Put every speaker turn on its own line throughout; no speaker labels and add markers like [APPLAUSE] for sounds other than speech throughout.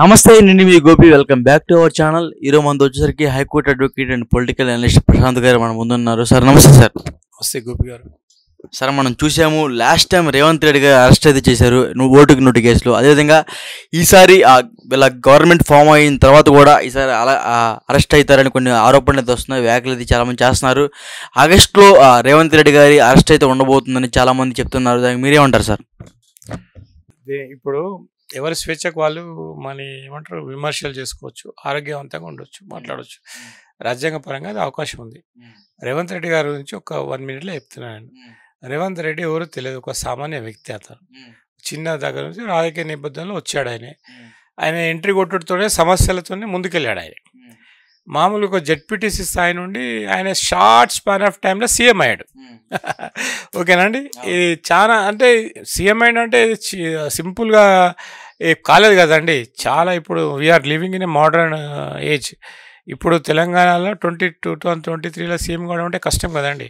నమస్తే నేను మీ Gopi welcome back to our channel ఈరోజు మంది వచ్చేసరికి high court advocate and political analyst Prashant గారు మన ముందున్నారు సార్ నమస్తే సార్ నమస్తే గోపి గారు సార్ మనం చూసాము లాస్ట్ టైం రేవంత్ రెడ్డి గారు అరెస్ట్ అయితే చేశారు నువ్వు ఓటుకు నోటు కేసులో అదేవిధంగా ఈసారి వీళ్ళ గవర్నమెంట్ ఫామ్ అయిన తర్వాత కూడా ఈసారి అలా అరెస్ట్ అవుతారని కొన్ని ఆరోపణలు అయితే వస్తున్నాయి వ్యాఖ్యలు అయితే చాలామంది చేస్తున్నారు ఆగస్టులో రేవంత్ రెడ్డి గారి అరెస్ట్ అయితే ఉండబోతుందని చాలామంది చెప్తున్నారు దానికి మీరేమంటారు సార్
ఇప్పుడు ఎవరి స్వేచ్ఛకు వాళ్ళు మన ఏమంటారు విమర్శలు చేసుకోవచ్చు ఆరోగ్యవంతంగా ఉండొచ్చు మాట్లాడవచ్చు రాజ్యాంగ పరంగా అది అవకాశం ఉంది రేవంత్ రెడ్డి గారి గురించి ఒక వన్ మినిట్లో చెప్తున్నాను రేవంత్ రెడ్డి ఎవరు తెలియదు ఒక సామాన్య వ్యక్తి అతను చిన్న దగ్గర నుంచి రాజకీయ నేపథ్యంలో వచ్చాడు ఆయన ఆయన ఎంట్రీ కొట్టుడుతోనే సమస్యలతోనే ముందుకెళ్ళాడు ఆయన మామూలు ఒక జెడ్పీటీసీ స్థాయి నుండి ఆయన షార్ట్ స్పాన్ ఆఫ్ టైంలో సీఎం అయ్యాడు [LAUGHS] ఓకేనండి ఇది చాలా అంటే సీఎం అయ్యాడు అంటే సింపుల్గా కాలేదు కదండి చాలా ఇప్పుడు we're living in a modern age ఇప్పుడు తెలంగాణలో ట్వంటీ టూ థౌసండ్ ట్వంటీ త్రీలో సీఎం కావడం అంటే కష్టం కదండి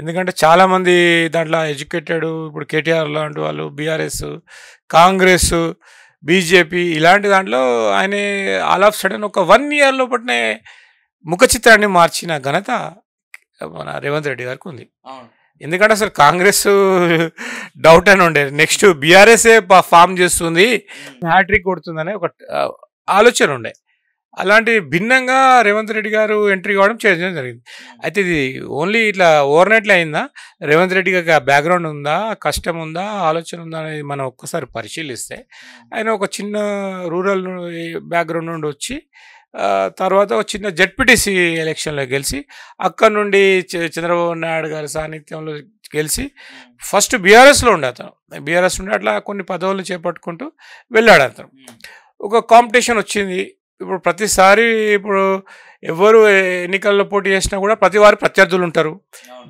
ఎందుకంటే చాలామంది దాంట్లో ఎడ్యుకేటెడ్ ఇప్పుడు కేటీఆర్ లాంటి వాళ్ళు బీఆర్ఎస్ కాంగ్రెస్ బీజేపీ ఇలాంటి దాంట్లో ఆయన ఆల్ ఆఫ్ సడన్ ఒక వన్ ఇయర్లో పట్టిన ముఖ చిత్రాన్ని మార్చిన ఘనత మన రేవంత్ రెడ్డి గారికి ఉంది ఎందుకంటే అసలు కాంగ్రెస్ డౌట్ అని ఉండేది నెక్స్ట్ బీఆర్ఎస్ఏ ఫామ్ చేస్తుంది హ్యాట్రిక్ కొడుతుందనే ఒక ఆలోచన ఉండే అలాంటి భిన్నంగా రేవంత్ రెడ్డి గారు ఎంట్రీ కావడం చేయడం జరిగింది అయితే ఇది ఓన్లీ ఇట్లా ఓవర్ నైట్లో అయిందా రేవంత్ రెడ్డి గారికి బ్యాక్గ్రౌండ్ ఉందా కష్టం ఉందా ఆలోచన ఉందా అనేది మనం ఒక్కసారి పరిశీలిస్తే ఆయన ఒక చిన్న రూరల్ బ్యాక్గ్రౌండ్ నుండి వచ్చి తర్వాత ఒక చిన్న జడ్పీటీసీ ఎలక్షన్లో గెలిచి అక్కడ నుండి చంద్రబాబు నాయుడు గారి సాన్నిధ్యంలో గెలిచి ఫస్ట్ బీఆర్ఎస్లో ఉండే అతను బీఆర్ఎస్ ఉండే అట్లా కొన్ని పదవులు చేపట్టుకుంటూ వెళ్ళాడు అతను ఒక కాంపిటీషన్ వచ్చింది ఇప్పుడు ప్రతిసారి ఇప్పుడు ఎవరు ఎన్నికల్లో పోటీ చేసినా కూడా ప్రతి వారు ప్రత్యర్థులు ఉంటారు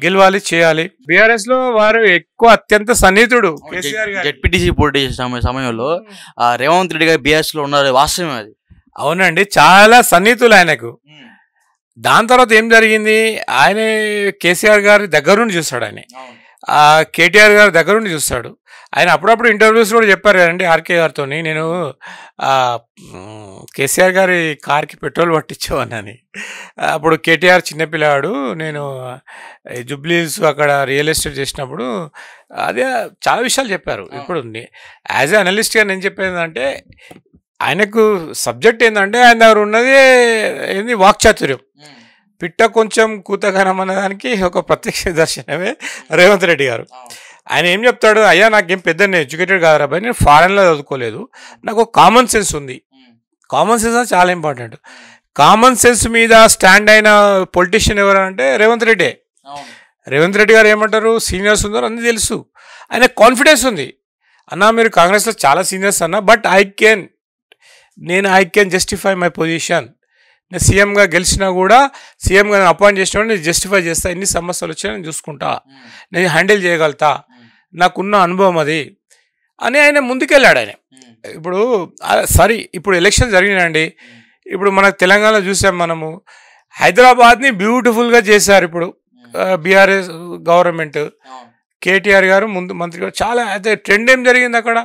గెలవాలి చేయాలి బీఆర్ఎస్ లో వారు ఎక్కువ అత్యంత సన్నిహితుడు
జడ్పీటీసీ పోటీ చేసిన సమయంలో
రేవంత్ రెడ్డి గారు బీఆర్ఎస్ లో ఉన్నారు వాస్తవం అది అవునండి చాలా సన్నిహితులు ఆయనకు దాని తర్వాత ఏం జరిగింది ఆయన కేసీఆర్ గారి దగ్గరుండి చూస్తాడు ఆయన కేటీఆర్ గారి దగ్గరుండి చూస్తాడు ఆయన అప్పుడప్పుడు ఇంటర్వ్యూస్ కూడా చెప్పారు అండి ఆర్కే గారితో నేను కేసీఆర్ గారి కార్కి పెట్రోల్ పట్టించేవానని అప్పుడు కేటీఆర్ చిన్నపిల్లవాడు నేను జుబ్లీస్ అక్కడ రియల్ ఎస్టేట్ చేసినప్పుడు అదే చాలా విషయాలు చెప్పారు ఇప్పుడు యాజ్ ఎ అనలిస్ట్గా నేను చెప్పేది అంటే ఆయనకు సబ్జెక్ట్ ఏంటంటే ఆయన దగ్గర ఉన్నది ఏంది వాక్చాతుర్యం పిట్ట కొంచెం కూతగానం అనేదానికి ఒక ప్రత్యక్ష దర్శనమే రేవంత్ రెడ్డి గారు ఆయన ఏం చెప్తాడు అయ్యా నాకేం పెద్ద నేను ఎడ్యుకేటెడ్ కాదు రాబాయి నేను ఫారెన్లో చదువుకోలేదు నాకు కామన్ సెన్స్ ఉంది కామన్ సెన్స్ చాలా ఇంపార్టెంట్ కామన్ సెన్స్ మీద స్టాండ్ అయిన పొలిటీషియన్ ఎవరంటే రేవంత్ రెడ్డి రేవంత్ రెడ్డి గారు ఏమంటారు సీనియర్స్ ఉందో అన్నీ తెలుసు ఆయన కాన్ఫిడెన్స్ ఉంది అన్న మీరు కాంగ్రెస్లో చాలా సీనియర్స్ అన్న బట్ ఐ కెన్ నేను I can justify my position నేను సీఎంగా గెలిచినా కూడా సీఎంగా నేను అపాయింట్ చేసిన నేను జస్టిఫై చేస్తా ఎన్ని సమస్యలు వచ్చినా నేను చూసుకుంటా నేను హ్యాండిల్ చేయగలుగుతా నాకున్న అనుభవం అది అని ఆయన ముందుకెళ్ళాడు ఆయన ఇప్పుడు సరే ఇప్పుడు ఎలక్షన్ జరిగినండి ఇప్పుడు మన తెలంగాణ చూసాం మనము హైదరాబాద్ని బ్యూటిఫుల్గా చేశారు ఇప్పుడు బీఆర్ఎస్ గవర్నమెంట్ కేటీఆర్ గారు ముందు మంత్రి గారు చాలా అయితే ట్రెండ్ ఏం జరిగింది అక్కడ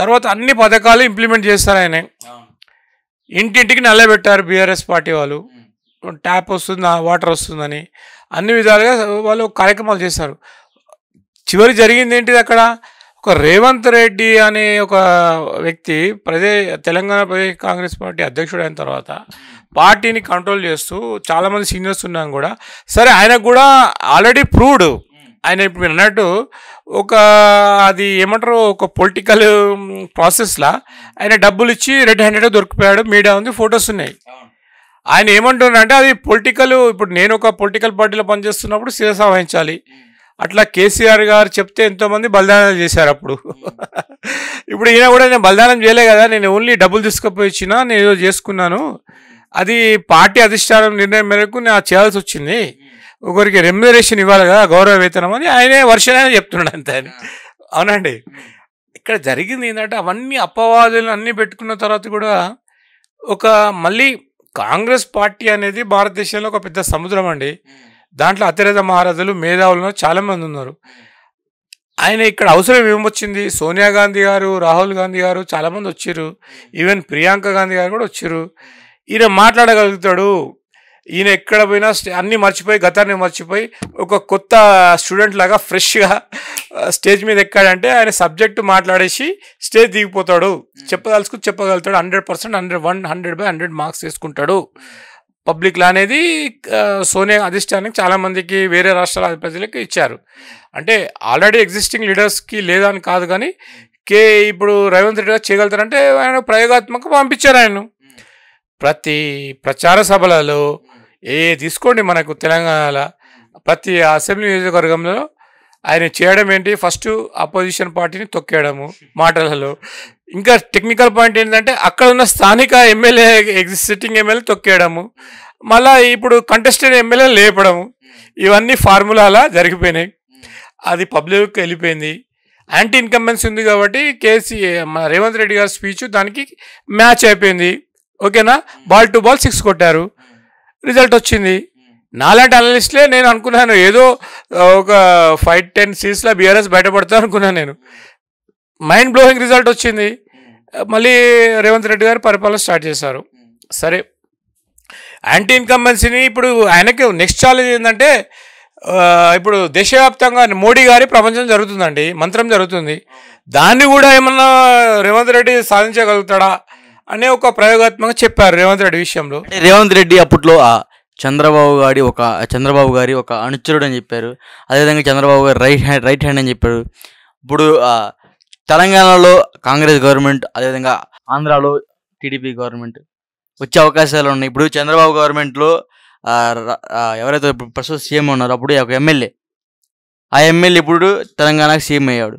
తర్వాత అన్ని పథకాలు ఇంప్లిమెంట్ చేస్తారు ఆయన ఇంటింటికి నల్లబెట్టారు బీఆర్ఎస్ పార్టీ వాళ్ళు ట్యాప్ వస్తుందా వాటర్ వస్తుందని అన్ని విధాలుగా వాళ్ళు కార్యక్రమాలు చేశారు చివరి జరిగింది ఏంటిది అక్కడ ఒక రేవంత్ రెడ్డి అనే ఒక వ్యక్తి ప్రదే తెలంగాణ ప్రదేశ్ కాంగ్రెస్ పార్టీ అధ్యక్షుడు అయిన తర్వాత పార్టీని కంట్రోల్ చేస్తూ చాలామంది సీనియర్స్ ఉన్నాం కూడా సరే ఆయనకు కూడా ఆల్రెడీ ప్రూవ్డ్ ఆయన ఇప్పుడు మీరు అన్నట్టు ఒక అది ఏమంటారు ఒక పొలిటికల్ ప్రాసెస్లా ఆయన డబ్బులు ఇచ్చి రెడ్ హ్యాండెడ్ దొరికిపోయాడు మీడియా ఉంది ఫొటోస్ ఉన్నాయి ఆయన ఏమంటున్నారంటే అది పొలిటికల్ ఇప్పుడు నేను ఒక పొలిటికల్ పార్టీలో పనిచేస్తున్నప్పుడు శిరస వహించాలి అట్లా కేసీఆర్ గారు చెప్తే ఎంతోమంది బలిదానం చేశారు అప్పుడు ఇప్పుడు ఈయన కూడా నేను బలిదానం చేయలే కదా నేను ఓన్లీ డబ్బులు తీసుకుపోయి ఇచ్చిన నేను చేసుకున్నాను అది పార్టీ అధిష్టానం నిర్ణయం మేరకు నేను చేయాల్సి వచ్చింది ఒకరికి రెమ్యురేషన్ ఇవ్వాలి కదా గౌరవ వేతనం అని ఆయనే వర్షనే చెప్తున్నాడు అంతే అని అవునండి ఇక్కడ జరిగింది ఏంటంటే అవన్నీ అపవాదులను అన్నీ పెట్టుకున్న తర్వాత కూడా ఒక మళ్ళీ కాంగ్రెస్ పార్టీ అనేది భారతదేశంలో ఒక పెద్ద సముద్రం అండి దాంట్లో అతిరథ మహారాజులు మేధావులను చాలామంది ఉన్నారు ఆయన ఇక్కడ అవసరం ఏమొచ్చింది సోనియా గాంధీ గారు రాహుల్ గాంధీ గారు చాలామంది వచ్చారు ఈవెన్ ప్రియాంక గాంధీ గారు కూడా వచ్చారు ఈయన మాట్లాడగలుగుతాడు ఈయన ఎక్కడ పోయినా అన్నీ మర్చిపోయి గతాన్ని మర్చిపోయి ఒక కొత్త స్టూడెంట్ లాగా ఫ్రెష్గా స్టేజ్ మీద ఎక్కాడంటే ఆయన సబ్జెక్ట్ మాట్లాడేసి స్టేజ్ దిగిపోతాడు చెప్పదలుచుకు చెప్పగలుగుతాడు hundred percent hundred one hundred by hundred marks వేసుకుంటాడు పబ్లిక్లో అనేది సోనియా అధిష్టానికి చాలామందికి వేరే రాష్ట్రాల అధిపతులకు ఇచ్చారు అంటే ఆల్రెడీ ఎగ్జిస్టింగ్ లీడర్స్కి లేదని కాదు కానీ కే ఇప్పుడు రేవంత్ రెడ్డి గారు చేయగలుగుతారంటే ఆయన ప్రయోగాత్మక పంపించారు ఆయన ప్రతి ప్రచార సభలలో ఏ తీసుకోండి మనకు తెలంగాణలో ప్రతి అసెంబ్లీ నియోజకవర్గంలో ఆయన చేయడం ఏంటి ఫస్ట్ అపోజిషన్ పార్టీని తొక్కేయడము మాటలలో ఇంకా టెక్నికల్ పాయింట్ ఏంటంటే అక్కడ ఉన్న స్థానిక ఎమ్మెల్యే ఎగ్జిస్టింగ్ ఎమ్మెల్యే తొక్కేయడము మళ్ళా ఇప్పుడు కంటెస్టెడ్ ఎమ్మెల్యే లేపడము ఇవన్నీ ఫార్ములాలా జరిగిపోయినాయి అది పబ్లిక్కి వెళ్ళిపోయింది యాంటీ ఇన్కంబెన్స్ ఉంది కాబట్టి కేసీ రేవంత్ రెడ్డి గారి స్పీచ్ దానికి మ్యాచ్ అయిపోయింది ఓకేనా బాల్ టు బాల్ సిక్స్ కొట్టారు రిజల్ట్ వచ్చింది నాలాంటి అనలిస్ట్లే నేను అనుకున్నాను ఏదో ఒక ఫైవ్ టెన్ సీట్స్లో బీఆర్ఎస్ బయటపడతా అనుకున్నాను నేను మైండ్ బ్లోయింగ్ రిజల్ట్ వచ్చింది మళ్ళీ రేవంత్ రెడ్డి గారు పరిపాలన స్టార్ట్ చేశారు సరే యాంటీ ఇన్కంబెన్సీని ఇప్పుడు ఆయనకి నెక్స్ట్ ఛాలెంజ్ ఏంటంటే ఇప్పుడు దేశవ్యాప్తంగా మోడీ గారి ప్రపంచం జరుగుతుందండి మంత్రం జరుగుతుంది దాన్ని కూడా ఏమన్నా రేవంత్ రెడ్డి సాధించగలుగుతాడా అనే ఒక ప్రయోగాత్మకంగా చెప్పారు రేవంత్ రెడ్డి విషయంలో రేవంత్ రెడ్డి
అప్పట్లో చంద్రబాబు గారి ఒక చంద్రబాబు గారి ఒక అనుచరుడు అని చెప్పారు అదేవిధంగా చంద్రబాబు గారు రైట్ హ్యాండ్ రైట్ హ్యాండ్ అని చెప్పారు ఇప్పుడు తెలంగాణలో కాంగ్రెస్ గవర్నమెంట్ అదేవిధంగా ఆంధ్రాలో టీడీపీ గవర్నమెంట్ వచ్చే అవకాశాలు ఉన్నాయి ఇప్పుడు చంద్రబాబు గవర్నమెంట్లో ఎవరైతే ప్రస్తుత సీఎం ఉన్నారో అప్పుడు ఒక ఎమ్మెల్యే ఆ ఎమ్మెల్యే ఇప్పుడు తెలంగాణకు సీఎం అయ్యాడు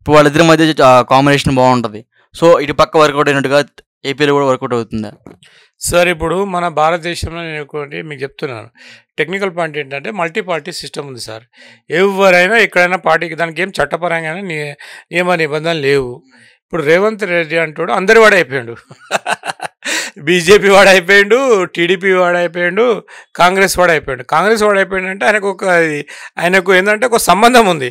ఇప్పుడు వాళ్ళిద్దరి మధ్య కాంబినేషన్ బాగుంటుంది సో ఇటు పక్క వర్కౌట్ అయినట్టుగా ఏపీలో కూడా వర్కౌట్ అవుతుందా
సార్ ఇప్పుడు మన భారతదేశంలో నేను ఒకటి మీకు చెప్తున్నాను టెక్నికల్ పాయింట్ ఏంటంటే మల్టీ పార్టీ సిస్టమ్ ఉంది సార్ ఎవరైనా ఎక్కడైనా పార్టీకి దానికి ఏం చట్టపరంగా నియమ నిబంధనలు లేవు ఇప్పుడు రేవంత్ రెడ్డి అంటాడు అందరి వాడైపోయాడు అయిపోయాడు [LAUGHS] బీజేపీ వాడైపోయాడు అయిపోయాడు టీడీపీ వాడైపోయాడు అయిపోయాడు కాంగ్రెస్ వాడైపోయాడు కాంగ్రెస్ వాడు అయిపోయాడు అంటే ఆయనకు ఒక ఆయనకు ఏంటంటే ఒక సంబంధం ఉంది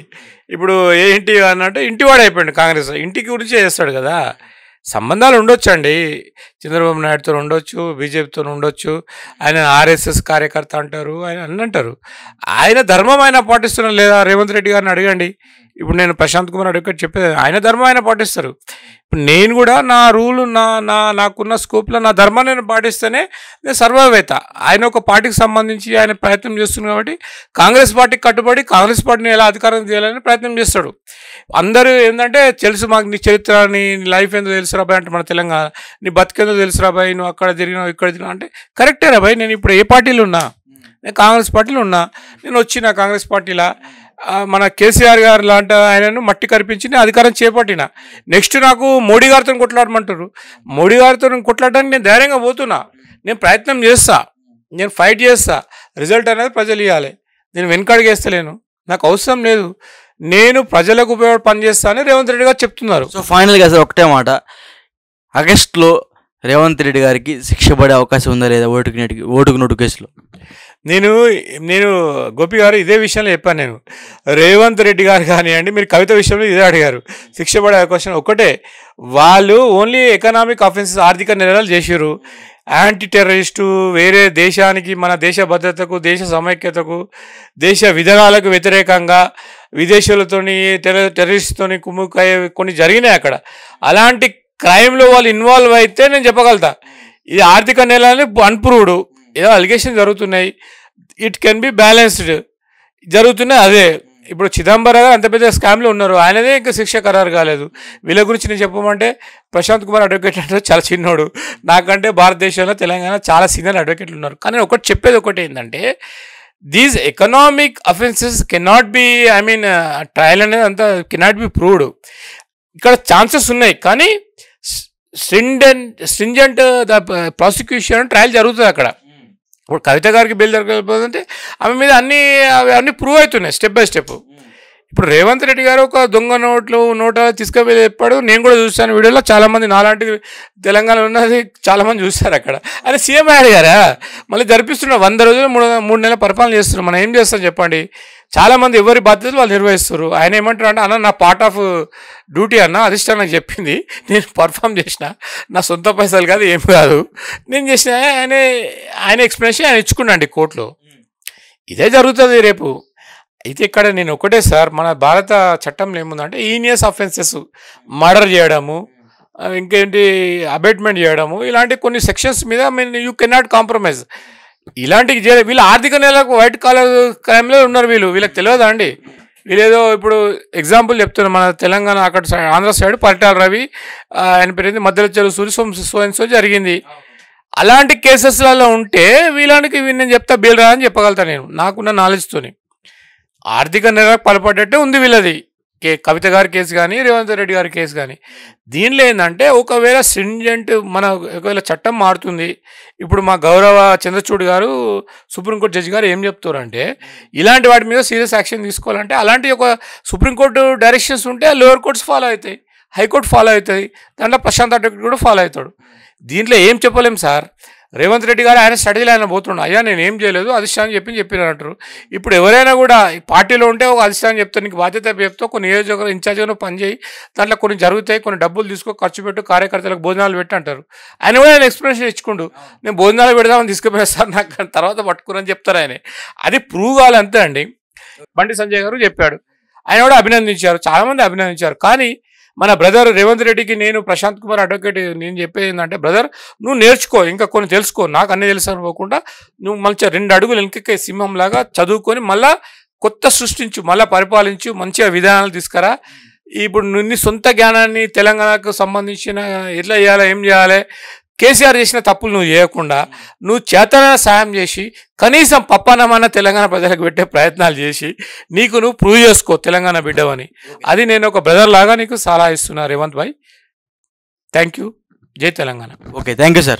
ఇప్పుడు ఏంటి అన్నట్టు ఇంటి వాడైపోయాడు కాంగ్రెస్ ఇంటికి గురించి చేస్తాడు కదా సంబంధాలు అండి చంద్రబాబు నాయుడుతో ఉండొచ్చు బీజేపీతో ఉండొచ్చు ఆయన ఆర్ఎస్ఎస్ కార్యకర్త అంటారు ఆయన అన్నంటారు ఆయన ధర్మం ఆయన పాటిస్తున్నారు లేదా రేవంత్ రెడ్డి గారిని అడగండి ఇప్పుడు నేను ప్రశాంత్ కుమార్ అడగట్ చెప్పేది ఆయన ధర్మం ఆయన పాటిస్తారు ఇప్పుడు నేను కూడా నా రూల్ నా నా నాకున్న స్కోప్లో నా ధర్మాన్ని నేను పాటిస్తేనే నేను సర్వవేత్త ఆయన ఒక పార్టీకి సంబంధించి ఆయన ప్రయత్నం చేస్తుంది కాబట్టి కాంగ్రెస్ పార్టీకి కట్టుబడి కాంగ్రెస్ పార్టీని ఎలా అధికారం చేయాలని ప్రయత్నం చేస్తాడు అందరూ ఏంటంటే తెలుసు మాకు నీ చరిత్ర నీ లైఫ్ ఏందో తెలుసు రాబాయి అంటే మన తెలంగాణ నీ బతికేందో తెలుసు రాబాయి నువ్వు అక్కడ తిరిగినావు ఇక్కడ తిరిగినావు అంటే కరెక్టే రాబాయి నేను ఇప్పుడు ఏ పార్టీలు ఉన్నా నేను కాంగ్రెస్ పార్టీలో ఉన్నా నేను వచ్చిన కాంగ్రెస్ పార్టీలా మన కేసీఆర్ గారు లాంటి ఆయనను మట్టి కరిపించి అధికారం చేపట్టిన నెక్స్ట్ నాకు మోడీ గారితో కొట్లాడమంటారు మోడీ గారితో కొట్లాడడానికి నేను ధైర్యంగా పోతున్నా నేను ప్రయత్నం చేస్తా నేను ఫైట్ చేస్తా రిజల్ట్ అనేది ప్రజలు ఇవ్వాలి నేను వేస్తలేను నాకు అవసరం లేదు నేను ప్రజలకు ఉపయోగ పనిచేస్తా అని రేవంత్ రెడ్డి గారు చెప్తున్నారు సో
ఫైనల్గా సార్ ఒకటే మాట ఆగస్ట్లో రేవంత్ రెడ్డి గారికి శిక్ష పడే అవకాశం ఉందా లేదా ఓటుకు ఓటుకు నోటు కేసులో
నేను నేను గోపి గారు ఇదే విషయంలో చెప్పాను నేను రేవంత్ రెడ్డి గారు కానివ్వండి మీరు కవిత విషయంలో ఇదే అడిగారు శిక్ష పడే క్వశ్చన్ ఒకటే వాళ్ళు ఓన్లీ ఎకనామిక్ ఆఫెన్సెస్ ఆర్థిక నిర్ణయాలు చేసారు యాంటీ టెర్రరిస్టు వేరే దేశానికి మన దేశ భద్రతకు దేశ సమైక్యతకు దేశ విధానాలకు వ్యతిరేకంగా విదేశీయులతోని టెర్ర టెర్రరిస్ట్తో కుమ్ముకయ్యే కొన్ని జరిగినాయి అక్కడ అలాంటి క్రైమ్లో వాళ్ళు ఇన్వాల్వ్ అయితే నేను చెప్పగలుగుతా ఇది ఆర్థిక నేరాలని అన్ప్రూవ్డ్ ఏదో అలిగేషన్ జరుగుతున్నాయి ఇట్ కెన్ బి బ్యాలెన్స్డ్ జరుగుతున్నాయి అదే ఇప్పుడు చిదంబర గారు అంత పెద్ద స్కామ్లో ఉన్నారు ఆయనదే ఇంకా శిక్ష ఖరారు కాలేదు వీళ్ళ గురించి నేను చెప్పమంటే ప్రశాంత్ కుమార్ అడ్వకేట్ అంటే చాలా చిన్నోడు నాకంటే భారతదేశంలో తెలంగాణ చాలా సీనియర్ అడ్వకేట్లు ఉన్నారు కానీ ఒకటి చెప్పేది ఒకటి ఏంటంటే these economic offences cannot be I mean trial అనేది అంతా కెనాట్ బి ప్రూవ్డ్ ఇక్కడ ఛాన్సెస్ ఉన్నాయి కానీ stringent stringent the prosecution trial జరుగుతుంది అక్కడ ఇప్పుడు కవిత గారికి బెయిల్ దొరకకపోతుంటే ఆమె మీద అన్నీ అవి అన్నీ ప్రూవ్ అవుతున్నాయి స్టెప్ బై స్టెప్ ఇప్పుడు రేవంత్ రెడ్డి గారు ఒక దొంగ నోట్లు నోట తీసుకెళ్ళి చెప్పాడు నేను కూడా చూశాను వీడియోలో చాలామంది నాలాంటి తెలంగాణ ఉన్నది చాలామంది చూస్తారు అక్కడ అది సీఎం అయ్యాడు గారా మళ్ళీ జరిపిస్తున్నాడు వంద రోజులు మూడు మూడు నెలల పరిపాలన చేస్తున్నాం మనం ఏం చేస్తాం చెప్పండి చాలామంది ఎవరి బాధ్యతలు వాళ్ళు నిర్వహిస్తారు ఆయన ఏమంటారు అంటే అన్న నా పార్ట్ ఆఫ్ డ్యూటీ అన్న అధిష్టానం నాకు చెప్పింది నేను పర్ఫామ్ చేసిన నా సొంత పైసలు కాదు ఏం కాదు నేను చేసిన ఆయన ఆయన ఎక్స్ప్లెనేషన్ ఆయన ఇచ్చుకున్నాండి కోర్టులో ఇదే జరుగుతుంది రేపు అయితే ఇక్కడ నేను ఒకటే సార్ మన భారత చట్టంలో ఏముందంటే ఈనియస్ అఫెన్సెస్ మర్డర్ చేయడము ఇంకేంటి అబేట్మెంట్ చేయడము ఇలాంటి కొన్ని సెక్షన్స్ మీద mean you can not compromise ఇలాంటి వీళ్ళు ఆర్థిక నెలకు వైట్ కాలర్ క్రైమ్లో ఉన్నారు వీళ్ళు వీళ్ళకి తెలియదా అండి వీళ్ళేదో ఇప్పుడు ఎగ్జాంపుల్ చెప్తున్నారు మన తెలంగాణ అక్కడ ఆంధ్ర సైడ్ పరిటాల రవి ఆయన పేరు మధ్యలో చెరు సూర్య సోన్సో జరిగింది అలాంటి కేసెస్లలో ఉంటే వీళ్ళకి నేను చెప్తా బీల్ అని చెప్పగలుగుతాను నేను నాకున్న నాలెడ్జ్తోని ఆర్థిక నెలకు పాల్పడ్డట్టే ఉంది వీళ్ళది కే కవిత గారి కేసు కానీ రేవంత్ రెడ్డి గారి కేసు కానీ దీనిలో ఏంటంటే ఒకవేళ స్ట్రింజెంట్ మన ఒకవేళ చట్టం మారుతుంది ఇప్పుడు మా గౌరవ చంద్రచూడ్ గారు సుప్రీంకోర్టు జడ్జి గారు ఏం చెప్తారంటే ఇలాంటి వాటి మీద సీరియస్ యాక్షన్ తీసుకోవాలంటే అలాంటి ఒక సుప్రీంకోర్టు డైరెక్షన్స్ ఉంటే లోయర్ కోర్ట్స్ ఫాలో అవుతాయి హైకోర్టు ఫాలో అవుతుంది దాంట్లో ప్రశాంత్ అడ్వకేట్ కూడా ఫాలో అవుతాడు దీంట్లో ఏం చెప్పలేము సార్ రేవంత్ రెడ్డి గారు ఆయన స్టడీలు ఆయన పోతున్నాడు అయ్యా నేను ఏం చేయలేదు అధిష్టానం చెప్పి అంటారు ఇప్పుడు ఎవరైనా కూడా పార్టీలో ఉంటే ఒక అధిష్టానం చెప్తే నీకు బాధ్యత చెప్తే కొన్ని నియోజకవర్గ ఇన్ఛార్జీలో పనిచేయి దాంట్లో కొన్ని జరుగుతాయి కొన్ని డబ్బులు తీసుకో ఖర్చు పెట్టు కార్యకర్తలకు భోజనాలు పెట్టి అంటారు ఆయన కూడా ఆయన ఎక్స్ప్లెనేషన్ ఇచ్చుకుంటూ నేను భోజనాలు పెడదామని తీసుకుపోయినా సార్ నాకు తర్వాత పట్టుకురని చెప్తారు ఆయన అది ప్రూవ్ అంతే అండి బండి సంజయ్ గారు చెప్పాడు ఆయన కూడా అభినందించారు చాలామంది అభినందించారు కానీ మన బ్రదర్ రేవంత్ రెడ్డికి నేను ప్రశాంత్ కుమార్ అడ్వకేట్ నేను చెప్పేది ఏంటంటే బ్రదర్ నువ్వు నేర్చుకో ఇంకా కొన్ని తెలుసుకో నాకు అన్నీ తెలుసు అనుకోకుండా నువ్వు మంచిగా రెండు అడుగులు ఇంకెక్కే సింహంలాగా చదువుకొని మళ్ళా కొత్త సృష్టించు మళ్ళీ పరిపాలించు మంచిగా విధానాలు తీసుకురా ఇప్పుడు నీ సొంత జ్ఞానాన్ని తెలంగాణకు సంబంధించిన ఎట్లా చేయాలి ఏం చేయాలి కేసీఆర్ చేసిన తప్పులు నువ్వు చేయకుండా నువ్వు చేతన సాయం చేసి కనీసం పప్పనమన్న తెలంగాణ ప్రజలకు పెట్టే ప్రయత్నాలు చేసి నీకు నువ్వు ప్రూవ్ చేసుకో తెలంగాణ బిడ్డవని అది నేను ఒక బ్రదర్ లాగా నీకు సలహా ఇస్తున్నా రేవంత్ భాయ్ థ్యాంక్ యూ జై Telangana okay thank you sir